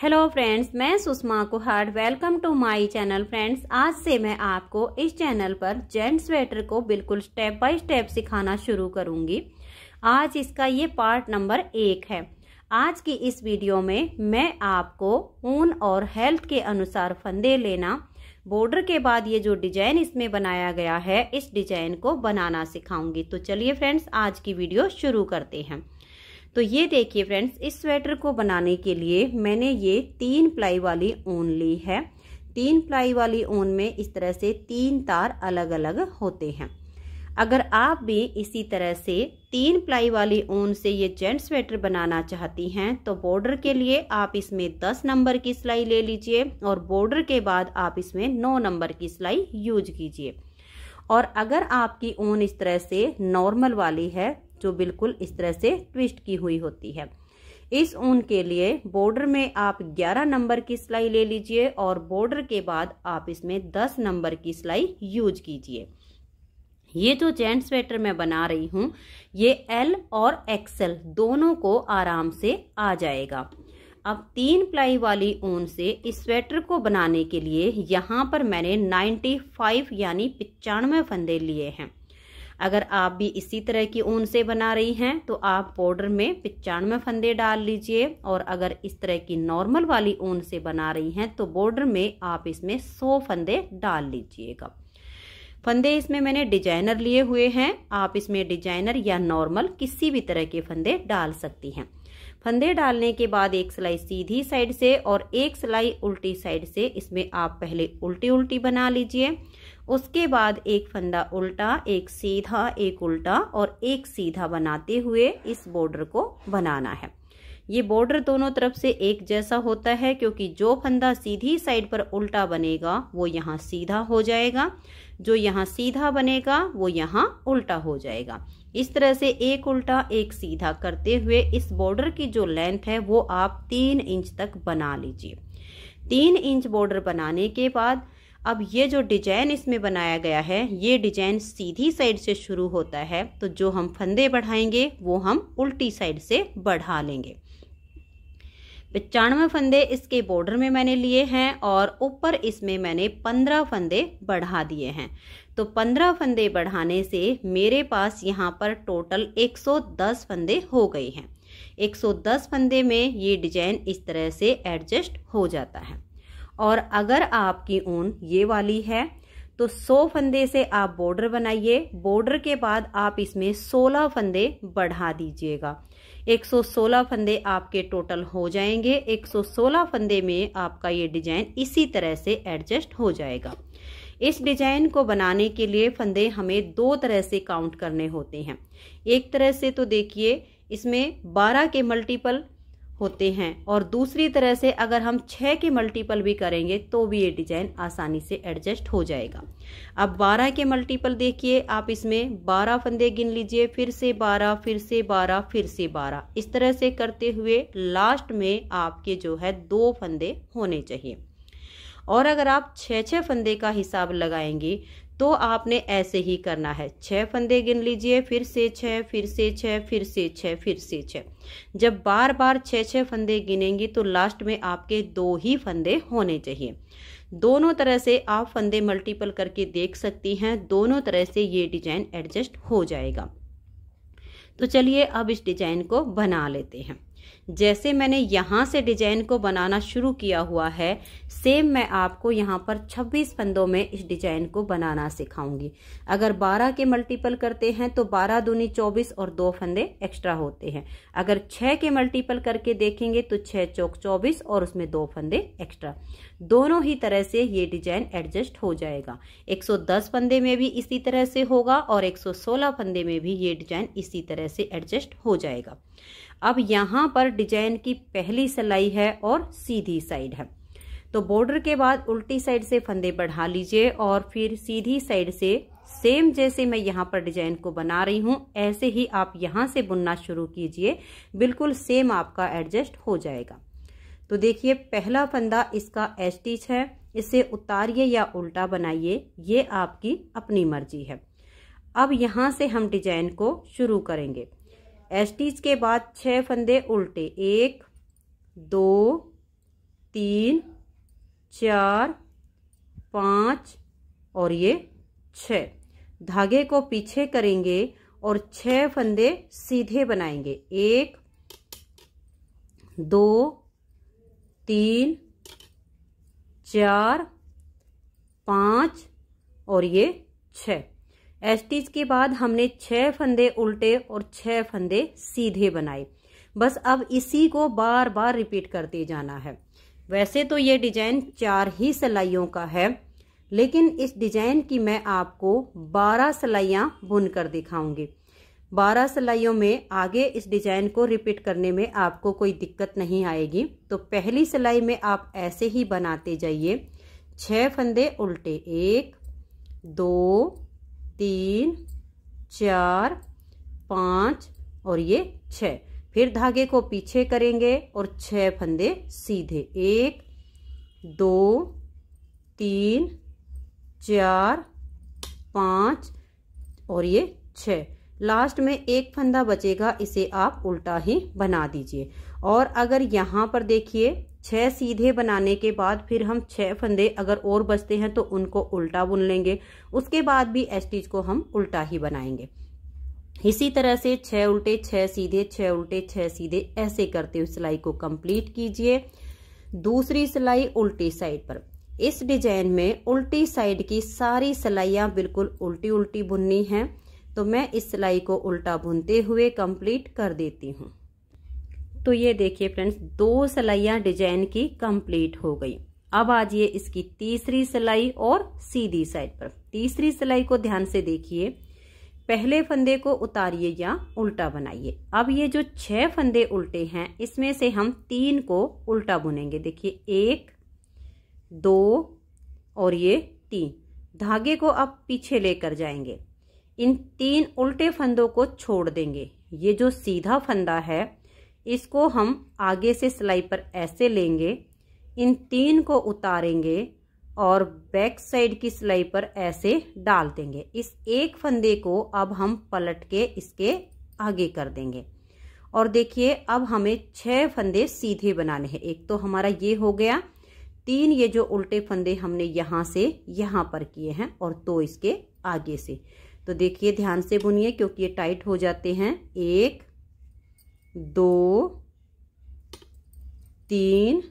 hello friends मैं Sushma Kuhad welcome to my channel friends आज से मैं आपको इस चैनल पर जेंट स्वेटर को बिल्कुल स्टेप बाय स्टेप सिखाना शुरू करूंगी आज इसका ये पार्ट नंबर एक है आज की इस वीडियो में मैं आपको ऊन और हेल्थ के अनुसार फंदे लेना बॉर्डर के बाद ये जो डिजाइन इसमें बनाया गया है इस डिजाइन को बनाना सिखाऊंगी तो चलिए फ्रेंड्स आज की वीडियो शुरू करते हैं तो ये देखिए फ्रेंड्स इस स्वेटर को बनाने के लिए मैंने ये तीन प्लाई वाली ऊन ली है तीन प्लाई वाली ऊन में इस तरह से तीन तार अलग अलग होते हैं अगर आप भी इसी तरह से तीन प्लाई वाली ऊन से ये जेंट स्वेटर बनाना चाहती हैं तो बॉर्डर के लिए आप इसमें दस नंबर की सिलाई ले लीजिए और बॉर्डर के बाद आप इसमें नौ नंबर की सिलाई यूज कीजिए और अगर आपकी ऊन इस तरह से नॉर्मल वाली है जो बिल्कुल इस तरह से ट्विस्ट की हुई होती है इस ऊन के लिए बॉर्डर में आप 11 नंबर की सिलाई ले लीजिए और बॉर्डर के बाद आप इसमें 10 नंबर की सिलाई यूज कीजिए ये जो तो जेंट स्वेटर मैं बना रही हूँ ये एल और एक्सएल दोनों को आराम से आ जाएगा अब तीन प्लाई वाली ऊन से इस स्वेटर को बनाने के लिए यहाँ पर मैंने 95 यानी पचानवे फंदे लिए हैं अगर आप भी इसी तरह की ऊन से बना रही हैं तो आप पाउडर में पिचानवे फंदे डाल लीजिए और अगर इस तरह की नॉर्मल वाली ऊन से बना रही हैं तो बॉर्डर में आप इसमें सौ फंदे डाल लीजिएगा फंदे इसमें मैंने डिजाइनर लिए हुए हैं आप इसमें डिजाइनर या नॉर्मल किसी भी तरह के फंदे डाल सकती हैं फंदे डालने के बाद एक सिलाई सीधी साइड से और एक सिलाई उल्टी साइड से इसमें आप पहले उल्टी उल्टी बना लीजिए उसके बाद एक फंदा उल्टा एक सीधा एक उल्टा और एक सीधा बनाते हुए इस बॉर्डर को बनाना है ये बॉर्डर दोनों तरफ से एक जैसा होता है क्योंकि जो फंदा सीधी साइड पर उल्टा बनेगा वो यहाँ सीधा हो जाएगा जो यहाँ सीधा बनेगा वो यहाँ उल्टा हो जाएगा इस तरह से एक उल्टा एक सीधा करते हुए इस बॉर्डर की जो लेंथ है वो आप तीन इंच तक बना लीजिए तीन इंच बॉर्डर बनाने के बाद अब ये जो डिजाइन इसमें बनाया गया है ये डिजाइन सीधी साइड से शुरू होता है तो जो हम फंदे बढ़ाएंगे वो हम उल्टी साइड से बढ़ा लेंगे पचानवे फंदे इसके बॉर्डर में मैंने लिए हैं और ऊपर इसमें मैंने पंद्रह फंदे बढ़ा दिए हैं तो पंद्रह फंदे बढ़ाने से मेरे पास यहाँ पर टोटल एक सौ दस फंदे हो गए हैं एक सौ दस फंदे में ये डिजाइन इस तरह से एडजस्ट हो जाता है और अगर आपकी ऊन ये वाली है तो 100 फंदे से आप बॉर्डर बनाइए बॉर्डर के बाद आप इसमें 16 फंदे बढ़ा दीजिएगा 116 फंदे आपके टोटल हो जाएंगे 116 फंदे में आपका ये डिजाइन इसी तरह से एडजस्ट हो जाएगा इस डिजाइन को बनाने के लिए फंदे हमें दो तरह से काउंट करने होते हैं एक तरह से तो देखिए इसमें 12 के मल्टीपल होते हैं और दूसरी तरह से अगर हम छः के मल्टीपल भी करेंगे तो भी ये डिजाइन आसानी से एडजस्ट हो जाएगा अब बारह के मल्टीपल देखिए आप इसमें बारह फंदे गिन लीजिए फिर से बारह फिर से बारह फिर से बारह इस तरह से करते हुए लास्ट में आपके जो है दो फंदे होने चाहिए और अगर आप छः छः फंदे का हिसाब लगाएंगे तो आपने ऐसे ही करना है छः फंदे गिन लीजिए फिर से छः फिर से छः फिर से छः फिर से छः जब बार बार छः छः फंदे गिनेंगी तो लास्ट में आपके दो ही फंदे होने चाहिए दोनों तरह से आप फंदे मल्टीपल करके देख सकती हैं दोनों तरह से ये डिजाइन एडजस्ट हो जाएगा तो चलिए अब इस डिजाइन को बना लेते हैं जैसे मैंने यहाँ से डिजाइन को बनाना शुरू किया हुआ है सेम मैं आपको यहाँ पर 26 फंदों में इस डिजाइन को बनाना सिखाऊंगी अगर 12 के मल्टीपल करते हैं तो 12 दूनी 24 और दो फंदे एक्स्ट्रा होते हैं अगर 6 के मल्टीपल करके देखेंगे तो 6 चौक 24 और उसमें दो फंदे एक्स्ट्रा दोनों ही तरह से ये डिजाइन एडजस्ट हो जाएगा एक फंदे में भी इसी तरह से होगा और एक फंदे में भी ये डिजाइन इसी तरह से एडजस्ट हो जाएगा अब यहाँ पर डिजाइन की पहली सिलाई है और सीधी साइड है तो बॉर्डर के बाद उल्टी साइड से फंदे बढ़ा लीजिए और फिर सीधी साइड से सेम जैसे मैं यहाँ पर डिजाइन को बना रही हूँ ऐसे ही आप यहाँ से बुनना शुरू कीजिए बिल्कुल सेम आपका एडजस्ट हो जाएगा तो देखिए पहला फंदा इसका एस्टिच है इसे उतारिए या उल्टा बनाइए ये आपकी अपनी मर्जी है अब यहाँ से हम डिजाइन को शुरू करेंगे टीज के बाद छः फंदे उल्टे एक दो तीन चार पाँच और ये छ धागे को पीछे करेंगे और छः फंदे सीधे बनाएंगे एक दो तीन चार पाँच और ये छः एस्टिच के बाद हमने छह फंदे उल्टे और छह फंदे सीधे बनाए बस अब इसी को बार बार रिपीट करते जाना है वैसे तो ये डिजाइन चार ही सिलाइयों का है लेकिन इस डिजाइन की मैं आपको 12 सिलाइयाँ बुन कर दिखाऊंगी 12 सिलाइयों में आगे इस डिजाइन को रिपीट करने में आपको कोई दिक्कत नहीं आएगी तो पहली सिलाई में आप ऐसे ही बनाते जाइए छह फंदे उल्टे एक दो तीन चार पाँच और ये छः फिर धागे को पीछे करेंगे और छः फंदे सीधे एक दो तीन चार पाँच और ये छः लास्ट में एक फंदा बचेगा इसे आप उल्टा ही बना दीजिए और अगर यहाँ पर देखिए छः सीधे बनाने के बाद फिर हम छः फंदे अगर और बचते हैं तो उनको उल्टा बुन लेंगे उसके बाद भी एस्टिच को हम उल्टा ही बनाएंगे इसी तरह से छः उल्टे छः सीधे छः उल्टे छः सीधे ऐसे करते हुए सिलाई को कंप्लीट कीजिए दूसरी सिलाई उल्टी साइड पर इस डिजाइन में उल्टी साइड की सारी सिलाइयाँ बिल्कुल उल्टी उल्टी बुननी हैं तो मैं इस सिलाई को उल्टा बुनते हुए कंप्लीट कर देती हूँ तो ये देखिए फ्रेंड्स दो सिलाइया डिजाइन की कंप्लीट हो गई अब आज ये इसकी तीसरी सिलाई और सीधी साइड पर तीसरी सिलाई को ध्यान से देखिए पहले फंदे को उतारिए या उल्टा बनाइए अब ये जो छह फंदे उल्टे हैं इसमें से हम तीन को उल्टा बुनेंगे देखिए एक दो और ये तीन धागे को अब पीछे लेकर जाएंगे इन तीन उल्टे फंदों को छोड़ देंगे ये जो सीधा फंदा है इसको हम आगे से सिलाई पर ऐसे लेंगे इन तीन को उतारेंगे और बैक साइड की सिलाई पर ऐसे डाल देंगे इस एक फंदे को अब हम पलट के इसके आगे कर देंगे और देखिए अब हमें छह फंदे सीधे बनाने हैं एक तो हमारा ये हो गया तीन ये जो उल्टे फंदे हमने यहाँ से यहाँ पर किए हैं और दो तो इसके आगे से तो देखिए ध्यान से बुनिए क्योंकि ये टाइट हो जाते हैं एक दो तीन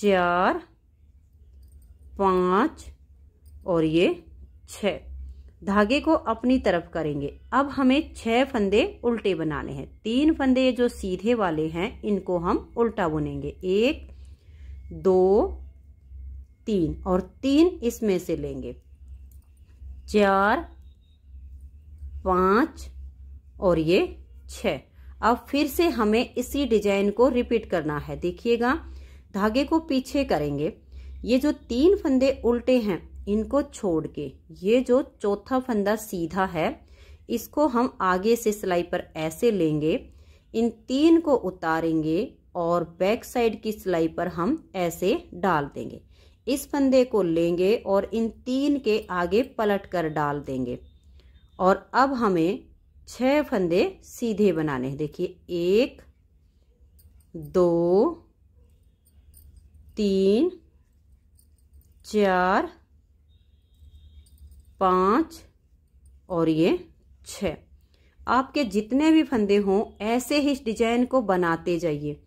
चार पाँच और ये छ धागे को अपनी तरफ करेंगे अब हमें छह फंदे उल्टे बनाने हैं तीन फंदे जो सीधे वाले हैं इनको हम उल्टा बुनेंगे एक दो तीन और तीन इसमें से लेंगे चार पाँच और ये छ अब फिर से हमें इसी डिजाइन को रिपीट करना है देखिएगा धागे को पीछे करेंगे ये जो तीन फंदे उल्टे हैं इनको छोड़ के ये जो चौथा फंदा सीधा है इसको हम आगे से सिलाई पर ऐसे लेंगे इन तीन को उतारेंगे और बैक साइड की सिलाई पर हम ऐसे डाल देंगे इस फंदे को लेंगे और इन तीन के आगे पलट कर डाल देंगे और अब हमें छह फंदे सीधे बनाने हैं देखिए एक दो तीन चार पाँच और ये छ आपके जितने भी फंदे हों ऐसे ही इस डिजाइन को बनाते जाइए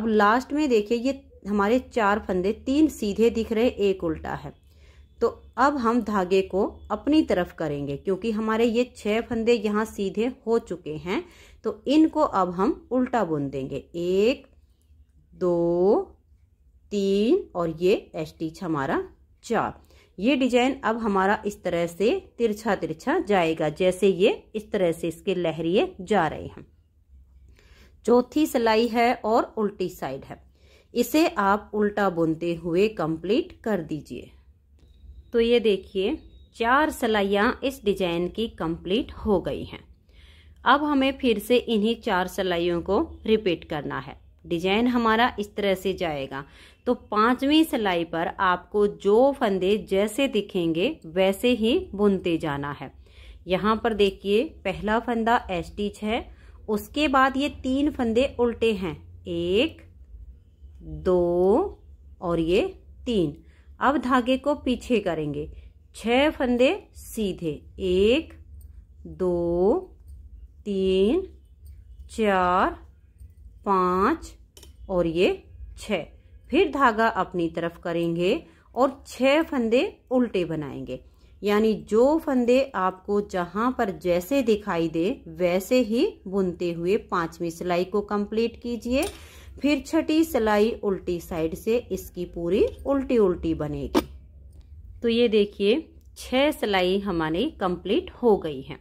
अब लास्ट में देखिए ये हमारे चार फंदे तीन सीधे दिख रहे एक उल्टा है अब हम धागे को अपनी तरफ करेंगे क्योंकि हमारे ये छह फंदे यहाँ सीधे हो चुके हैं तो इनको अब हम उल्टा बुन देंगे एक दो तीन और ये एस टीच हमारा चार ये डिजाइन अब हमारा इस तरह से तिरछा तिरछा जाएगा जैसे ये इस तरह से इसके लहरिए जा रहे हैं चौथी सिलाई है और उल्टी साइड है इसे आप उल्टा बुनते हुए कंप्लीट कर दीजिए तो ये देखिए चार सलाइयाँ इस डिजाइन की कंप्लीट हो गई हैं अब हमें फिर से इन्हीं चार सलाइयों को रिपीट करना है डिजाइन हमारा इस तरह से जाएगा तो पांचवी सिलाई पर आपको जो फंदे जैसे दिखेंगे वैसे ही बुनते जाना है यहाँ पर देखिए पहला फंदा एस्टिच है उसके बाद ये तीन फंदे उल्टे हैं एक दो और ये तीन अब धागे को पीछे करेंगे छह फंदे सीधे एक दो तीन चार पाँच और ये छ फिर धागा अपनी तरफ करेंगे और छह फंदे उल्टे बनाएंगे यानी जो फंदे आपको जहां पर जैसे दिखाई दे वैसे ही बुनते हुए पांचवी सिलाई को कंप्लीट कीजिए फिर छठी सिलाई उल्टी साइड से इसकी पूरी उल्टी उल्टी बनेगी तो ये देखिए छह सिलाई हमारी कंप्लीट हो गई है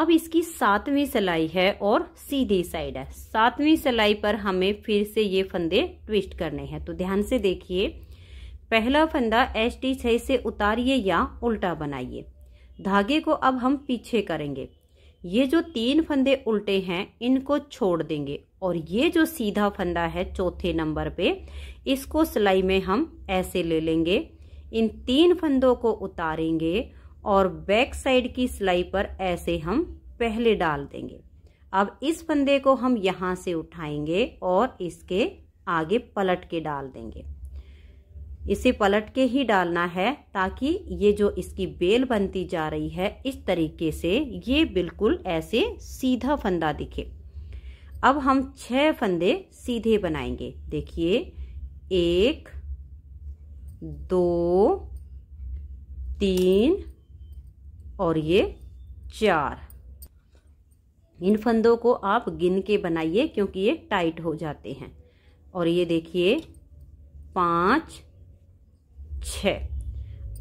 अब इसकी सातवीं सिलाई है और सीधी साइड है सातवीं सिलाई पर हमें फिर से ये फंदे ट्विस्ट करने हैं तो ध्यान से देखिए पहला फंदा एच टी छह से उतारिए या उल्टा बनाइए धागे को अब हम पीछे करेंगे ये जो तीन फंदे उल्टे हैं इनको छोड़ देंगे और ये जो सीधा फंदा है चौथे नंबर पे इसको सिलाई में हम ऐसे ले लेंगे इन तीन फंदों को उतारेंगे और बैक साइड की सिलाई पर ऐसे हम पहले डाल देंगे अब इस फंदे को हम यहाँ से उठाएंगे और इसके आगे पलट के डाल देंगे इसे पलट के ही डालना है ताकि ये जो इसकी बेल बनती जा रही है इस तरीके से ये बिल्कुल ऐसे सीधा फंदा दिखे अब हम छह फंदे सीधे बनाएंगे देखिए एक दो तीन और ये चार इन फंदों को आप गिन के बनाइए क्योंकि ये टाइट हो जाते हैं और ये देखिए पाँच छः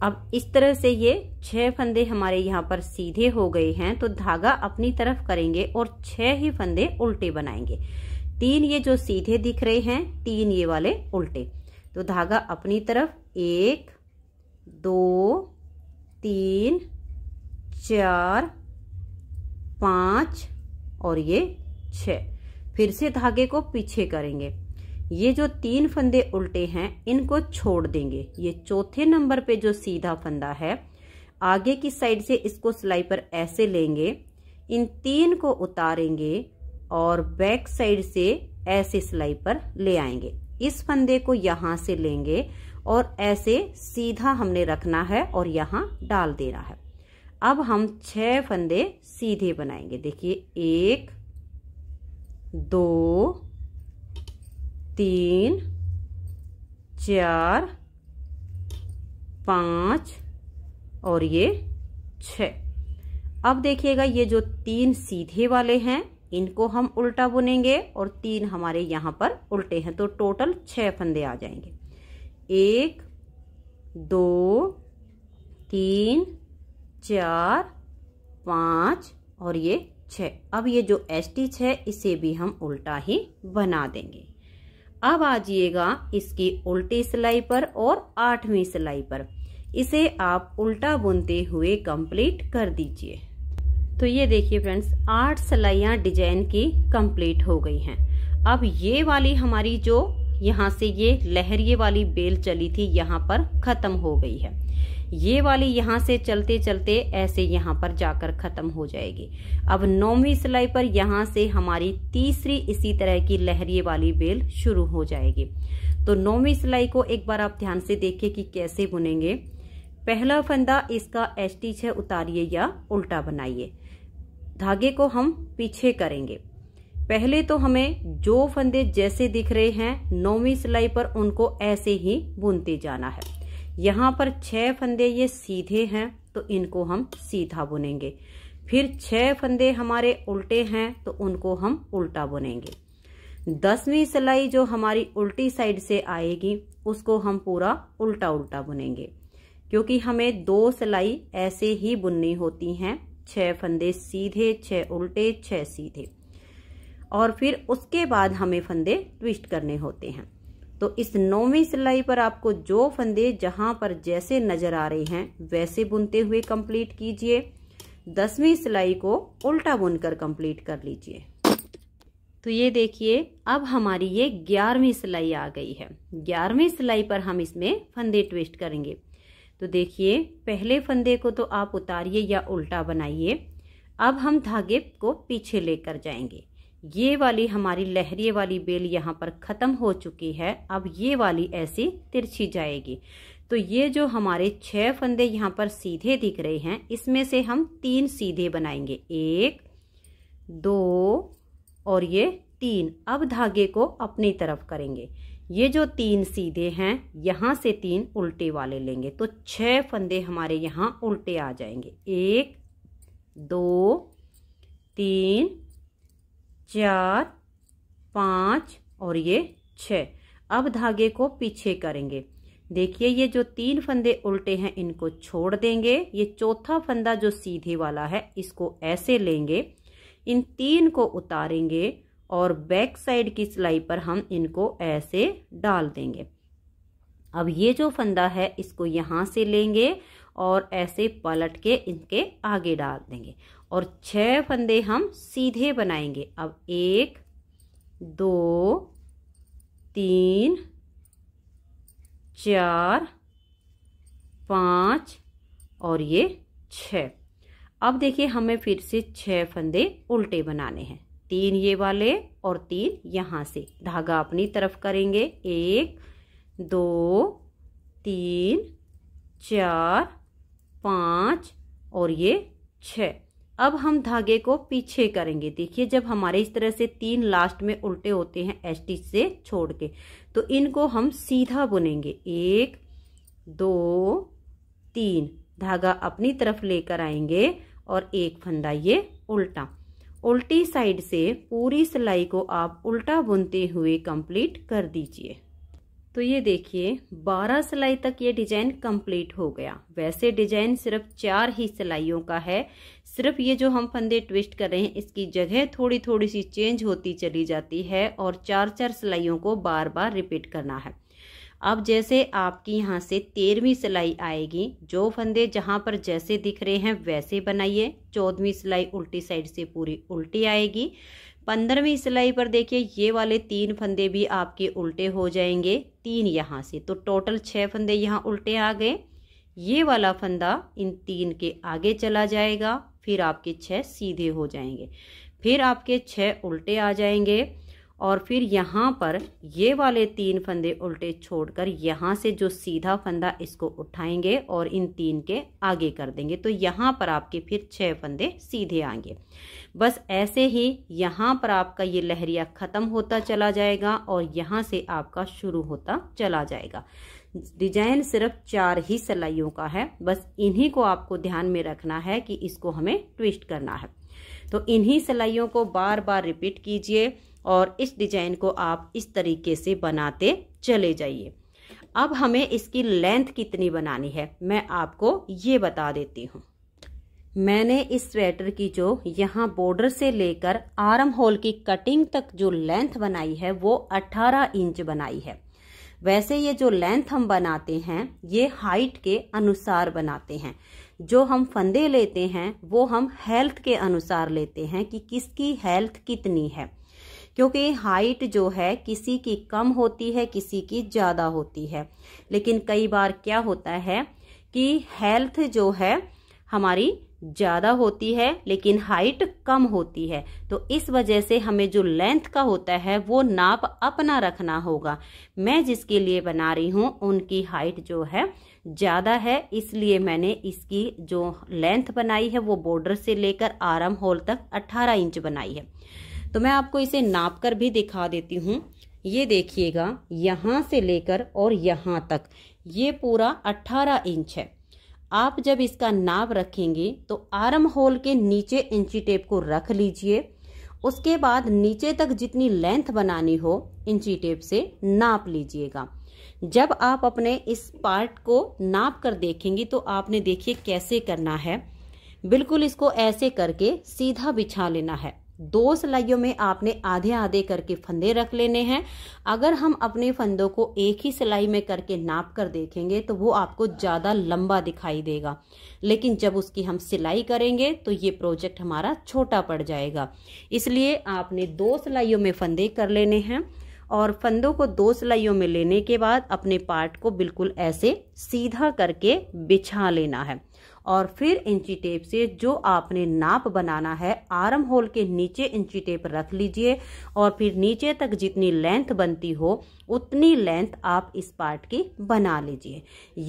अब इस तरह से ये छह फंदे हमारे यहाँ पर सीधे हो गए हैं तो धागा अपनी तरफ करेंगे और छह ही फंदे उल्टे बनाएंगे तीन ये जो सीधे दिख रहे हैं तीन ये वाले उल्टे तो धागा अपनी तरफ एक दो तीन चार पांच और ये छ फिर से धागे को पीछे करेंगे ये जो तीन फंदे उल्टे हैं इनको छोड़ देंगे ये चौथे नंबर पे जो सीधा फंदा है आगे की साइड से इसको सिलाई पर ऐसे लेंगे इन तीन को उतारेंगे और बैक साइड से ऐसे सिलाई पर ले आएंगे इस फंदे को यहां से लेंगे और ऐसे सीधा हमने रखना है और यहां डाल देना है अब हम छह फंदे सीधे बनाएंगे देखिए एक दो तीन चार पाँच और ये छ अब देखिएगा ये जो तीन सीधे वाले हैं इनको हम उल्टा बुनेंगे और तीन हमारे यहाँ पर उल्टे हैं तो टोटल छः फंदे आ जाएंगे एक दो तीन चार पाँच और ये छ अब ये जो एस टी है इसे भी हम उल्टा ही बना देंगे अब आ जाइएगा इसकी उल्टी सिलाई पर और आठवीं सिलाई पर इसे आप उल्टा बुनते हुए कंप्लीट कर दीजिए तो ये देखिए फ्रेंड्स आठ सिलाइया डिजाइन की कंप्लीट हो गई हैं अब ये वाली हमारी जो यहाँ से ये लहरिए वाली बेल चली थी यहाँ पर ख़त्म हो गई है ये वाली यहाँ से चलते चलते ऐसे यहाँ पर जाकर ख़त्म हो जाएगी अब नौवीं सिलाई पर यहाँ से हमारी तीसरी इसी तरह की लहरिए वाली बेल शुरू हो जाएगी तो नौवीं सिलाई को एक बार आप ध्यान से देखिए कि कैसे बुनेंगे पहला फंदा इसका एच टी है उतारिए या उल्टा बनाइए धागे को हम पीछे करेंगे पहले तो हमें जो फंदे जैसे दिख रहे हैं नौवीं सिलाई पर उनको ऐसे ही बुनते जाना है यहाँ पर छह फंदे ये सीधे हैं तो इनको हम सीधा बुनेंगे फिर छह फंदे हमारे उल्टे हैं तो उनको हम उल्टा बुनेंगे दसवीं सिलाई जो हमारी उल्टी साइड से आएगी उसको हम पूरा उल्टा उल्टा बुनेंगे क्योंकि हमें दो सिलाई ऐसे ही बुननी होती हैं छह फंदे सीधे छह उल्टे छह सीधे और फिर उसके बाद हमें फंदे ट्विस्ट करने होते हैं तो इस नौवीं सिलाई पर आपको जो फंदे जहां पर जैसे नजर आ रहे हैं वैसे बुनते हुए कंप्लीट कीजिए दसवीं सिलाई को उल्टा बुनकर कंप्लीट कर लीजिए तो ये देखिए अब हमारी ये ग्यारहवीं सिलाई आ गई है ग्यारहवीं सिलाई पर हम इसमें फंदे ट्विस्ट करेंगे तो देखिए पहले फंदे को तो आप उतारिए या उल्टा बनाइए अब हम धागे को पीछे लेकर जाएंगे ये वाली हमारी लहरिए वाली बेल यहाँ पर ख़त्म हो चुकी है अब ये वाली ऐसी तिरछी जाएगी तो ये जो हमारे छः फंदे यहाँ पर सीधे दिख रहे हैं इसमें से हम तीन सीधे बनाएंगे एक दो और ये तीन अब धागे को अपनी तरफ करेंगे ये जो तीन सीधे हैं यहाँ से तीन उल्टे वाले लेंगे तो छह फंदे हमारे यहाँ उल्टे आ जाएंगे एक दो तीन चार पाँच और ये छ अब धागे को पीछे करेंगे देखिए ये जो तीन फंदे उल्टे हैं इनको छोड़ देंगे ये चौथा फंदा जो सीधे वाला है इसको ऐसे लेंगे इन तीन को उतारेंगे और बैक साइड की सिलाई पर हम इनको ऐसे डाल देंगे अब ये जो फंदा है इसको यहाँ से लेंगे और ऐसे पलट के इनके आगे डाल देंगे और छह फंदे हम सीधे बनाएंगे अब एक दो तीन चार पाँच और ये छः अब देखिए हमें फिर से छः फंदे उल्टे बनाने हैं तीन ये वाले और तीन यहाँ से धागा अपनी तरफ करेंगे एक दो तीन चार पाँच और ये छ अब हम धागे को पीछे करेंगे देखिए जब हमारे इस तरह से तीन लास्ट में उल्टे होते हैं एस्टिच से छोड़ के तो इनको हम सीधा बुनेंगे एक दो तीन धागा अपनी तरफ लेकर आएंगे और एक फंदा ये उल्टा उल्टी साइड से पूरी सिलाई को आप उल्टा बुनते हुए कंप्लीट कर दीजिए तो ये देखिए 12 सिलाई तक ये डिजाइन कंप्लीट हो गया वैसे डिजाइन सिर्फ चार ही सिलाइयों का है सिर्फ ये जो हम फंदे ट्विस्ट कर रहे हैं इसकी जगह थोड़ी थोड़ी सी चेंज होती चली जाती है और चार चार सिलाइयों को बार बार रिपीट करना है अब जैसे आपकी यहाँ से तेरहवीं सिलाई आएगी जो फंदे जहाँ पर जैसे दिख रहे हैं वैसे बनाइए चौदहवीं सिलाई उल्टी साइड से पूरी उल्टी आएगी पंद्रहवीं सिलाई पर देखिए ये वाले तीन फंदे भी आपके उल्टे हो जाएंगे तीन यहाँ से तो टोटल छः फंदे यहाँ उल्टे आ गए ये वाला फंदा इन तीन के आगे चला जाएगा फिर आपके छः सीधे हो जाएंगे फिर आपके छः उल्टे आ जाएंगे और फिर यहाँ पर ये वाले तीन फंदे उल्टे छोड़कर यहाँ से जो सीधा फंदा इसको उठाएंगे और इन तीन के आगे कर देंगे तो यहाँ पर आपके फिर छः फंदे सीधे आएंगे बस ऐसे ही यहाँ पर आपका ये लहरिया ख़त्म होता चला जाएगा और यहाँ से आपका शुरू होता चला जाएगा डिजाइन सिर्फ चार ही सलाइयों का है बस इन्हीं को आपको ध्यान में रखना है कि इसको हमें ट्विस्ट करना है तो इन्हीं सलाइयों को बार बार रिपीट कीजिए और इस डिजाइन को आप इस तरीके से बनाते चले जाइए अब हमें इसकी लेंथ कितनी बनानी है मैं आपको ये बता देती हूँ मैंने इस स्वेटर की जो यहाँ बॉर्डर से लेकर आर्म होल की कटिंग तक जो लेंथ बनाई है वो 18 इंच बनाई है वैसे ये जो लेंथ हम बनाते हैं ये हाइट के अनुसार बनाते हैं जो हम फंदे लेते हैं वो हम हेल्थ के अनुसार लेते हैं कि किसकी हेल्थ कितनी है क्योंकि हाइट जो है किसी की कम होती है किसी की ज़्यादा होती है लेकिन कई बार क्या होता है कि हेल्थ जो है हमारी ज़्यादा होती है लेकिन हाइट कम होती है तो इस वजह से हमें जो लेंथ का होता है वो नाप अपना रखना होगा मैं जिसके लिए बना रही हूँ उनकी हाइट जो है ज़्यादा है इसलिए मैंने इसकी जो लेंथ बनाई है वो बॉर्डर से लेकर आरम होल तक 18 इंच बनाई है तो मैं आपको इसे नाप कर भी दिखा देती हूँ ये देखिएगा यहाँ से लेकर और यहाँ तक ये पूरा 18 इंच है आप जब इसका नाप रखेंगे तो आर्म होल के नीचे इंची टेप को रख लीजिए उसके बाद नीचे तक जितनी लेंथ बनानी हो इंची टेप से नाप लीजिएगा जब आप अपने इस पार्ट को नाप कर देखेंगे तो आपने देखिए कैसे करना है बिल्कुल इसको ऐसे करके सीधा बिछा लेना है दो सिलाइयों में आपने आधे आधे करके फंदे रख लेने हैं अगर हम अपने फंदों को एक ही सिलाई में करके नाप कर देखेंगे तो वो आपको ज़्यादा लंबा दिखाई देगा लेकिन जब उसकी हम सिलाई करेंगे तो ये प्रोजेक्ट हमारा छोटा पड़ जाएगा इसलिए आपने दो सिलाइयों में फंदे कर लेने हैं और फंदों को दो सिलाइयों में लेने के बाद अपने पार्ट को बिल्कुल ऐसे सीधा करके बिछा लेना है और फिर इंची टेप से जो आपने नाप बनाना है आर्म होल के नीचे इंची टेप रख लीजिए और फिर नीचे तक जितनी लेंथ बनती हो उतनी लेंथ आप इस पार्ट की बना लीजिए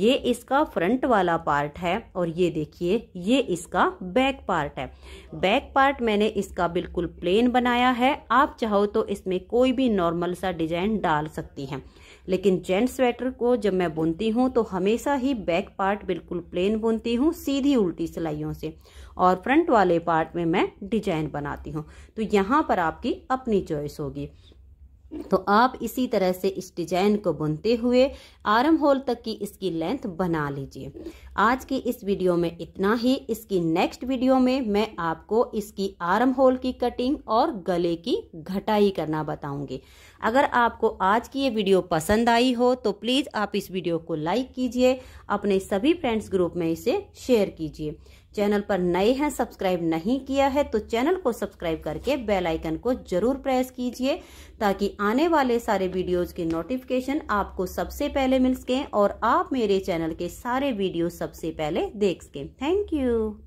ये इसका फ्रंट वाला पार्ट है और ये देखिए ये इसका बैक पार्ट है बैक पार्ट मैंने इसका बिल्कुल प्लेन बनाया है आप चाहो तो इसमें कोई भी नॉर्मल सा डिजाइन डाल सकती हैं लेकिन जेंट स्वेटर को जब मैं बुनती हूँ तो हमेशा ही बैक पार्ट बिल्कुल प्लेन बुनती हूँ सीधी उल्टी सिलाइयों से और फ्रंट वाले पार्ट में मैं डिजाइन बनाती हूँ तो यहाँ पर आपकी अपनी चॉइस होगी तो आप इसी तरह से इस डिजाइन को बुनते हुए आर्म होल तक की इसकी लेंथ बना लीजिए आज की इस वीडियो में इतना ही इसकी नेक्स्ट वीडियो में मैं आपको इसकी आर्म होल की कटिंग और गले की घटाई करना बताऊंगी अगर आपको आज की ये वीडियो पसंद आई हो तो प्लीज़ आप इस वीडियो को लाइक कीजिए अपने सभी फ्रेंड्स ग्रुप में इसे शेयर कीजिए चैनल पर नए हैं सब्सक्राइब नहीं किया है तो चैनल को सब्सक्राइब करके बेल आइकन को जरूर प्रेस कीजिए ताकि आने वाले सारे वीडियोस के नोटिफिकेशन आपको सबसे पहले मिल सकें और आप मेरे चैनल के सारे वीडियो सबसे पहले देख सकें थैंक यू